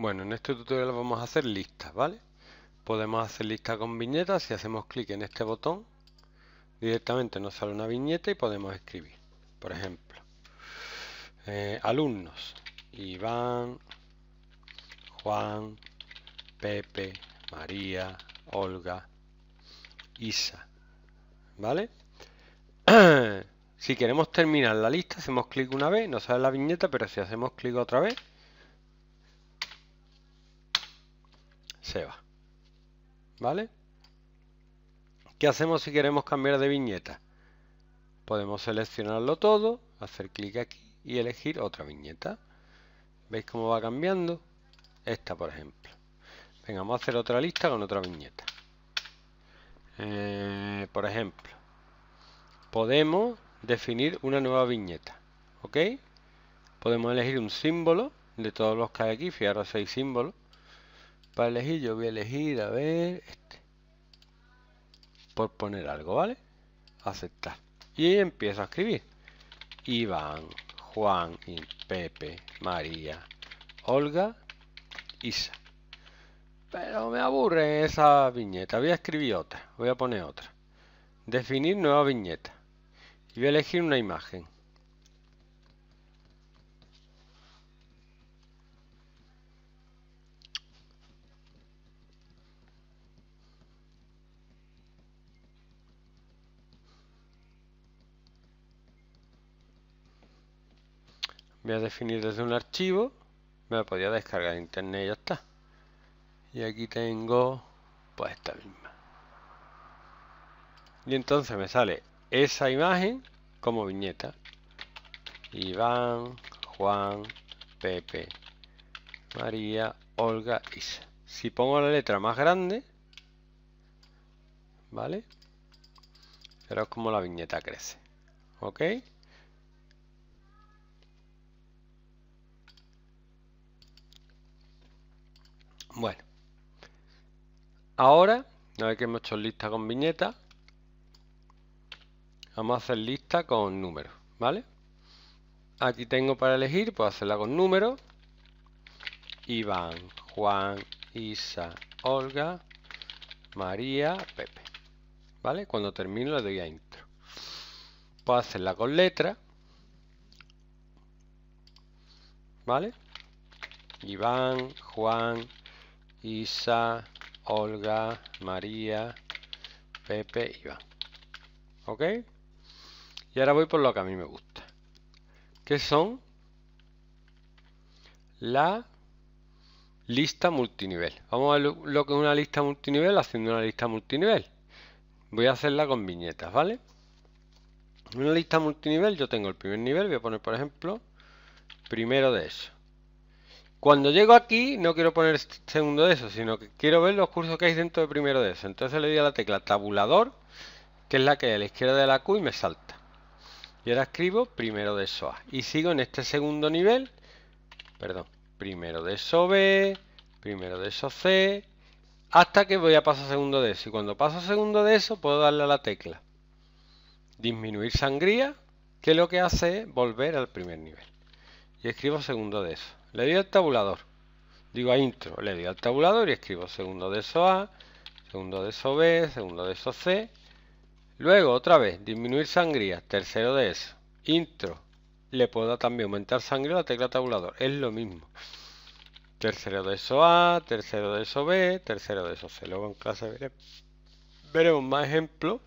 Bueno, en este tutorial vamos a hacer listas, ¿vale? Podemos hacer lista con viñetas si hacemos clic en este botón. Directamente nos sale una viñeta y podemos escribir. Por ejemplo, eh, alumnos. Iván, Juan, Pepe, María, Olga, Isa. ¿Vale? si queremos terminar la lista, hacemos clic una vez, nos sale la viñeta, pero si hacemos clic otra vez, se va. ¿Vale? ¿Qué hacemos si queremos cambiar de viñeta? Podemos seleccionarlo todo, hacer clic aquí y elegir otra viñeta. ¿Veis cómo va cambiando? Esta, por ejemplo. Venga, vamos a hacer otra lista con otra viñeta. Eh, por ejemplo, podemos definir una nueva viñeta. ¿Ok? Podemos elegir un símbolo de todos los que hay aquí. Fijaros, seis símbolos. Para elegir yo voy a elegir, a ver, este, Por poner algo, ¿vale? Aceptar. Y empiezo a escribir. Iván, Juan, Pepe, María, Olga, Isa. Pero me aburre esa viñeta. Voy a escribir otra. Voy a poner otra. Definir nueva viñeta. Y voy a elegir una imagen. voy a definir desde un archivo me lo podía descargar de internet y ya está y aquí tengo pues esta misma y entonces me sale esa imagen como viñeta Iván, Juan, Pepe, María, Olga, Isa si pongo la letra más grande ¿vale? pero es como la viñeta crece ¿ok? Bueno, ahora, una vez que hemos hecho lista con viñetas, vamos a hacer lista con números, ¿vale? Aquí tengo para elegir, puedo hacerla con números. Iván, Juan, Isa, Olga, María, Pepe. ¿Vale? Cuando termino le doy a intro. Puedo hacerla con letra. ¿Vale? Iván, Juan, Isa, Olga, María, Pepe, Iván. ¿Ok? Y ahora voy por lo que a mí me gusta. Que son la lista multinivel. Vamos a ver lo que es una lista multinivel haciendo una lista multinivel. Voy a hacerla con viñetas, ¿vale? Una lista multinivel, yo tengo el primer nivel, voy a poner por ejemplo, primero de eso. Cuando llego aquí, no quiero poner segundo de eso, sino que quiero ver los cursos que hay dentro de primero de eso. Entonces le doy a la tecla tabulador, que es la que hay a la izquierda de la Q y me salta. Y ahora escribo primero de eso A. Y sigo en este segundo nivel, perdón, primero de eso B, primero de eso C, hasta que voy a pasar segundo de eso. Y cuando paso segundo de eso, puedo darle a la tecla disminuir sangría, que lo que hace es volver al primer nivel. Y escribo segundo de eso. Le doy al tabulador. Digo a intro, le doy al tabulador y escribo segundo de eso A, segundo de eso B, segundo de eso C. Luego, otra vez, disminuir sangría, tercero de eso. Intro. Le puedo también aumentar sangría a la tecla tabulador. Es lo mismo. Tercero de eso A, tercero de eso B, tercero de eso C. Luego en clase veremos más ejemplos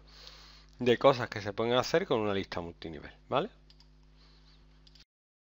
de cosas que se pueden hacer con una lista multinivel. ¿Vale?